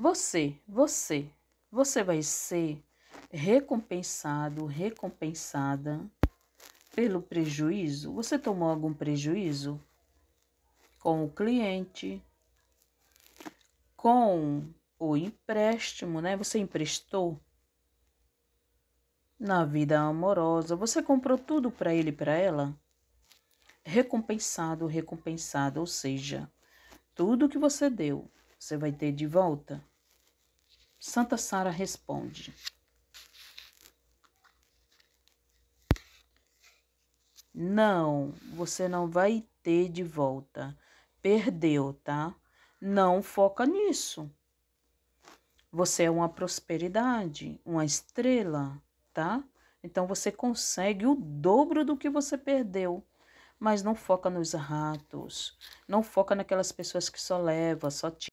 Você, você, você vai ser recompensado, recompensada pelo prejuízo. Você tomou algum prejuízo com o cliente, com o empréstimo, né? Você emprestou na vida amorosa, você comprou tudo para ele, para ela? Recompensado, recompensada, ou seja, tudo que você deu, você vai ter de volta. Santa Sara responde. Não, você não vai ter de volta. Perdeu, tá? Não foca nisso. Você é uma prosperidade, uma estrela, tá? Então você consegue o dobro do que você perdeu. Mas não foca nos ratos, não foca naquelas pessoas que só leva, só tira.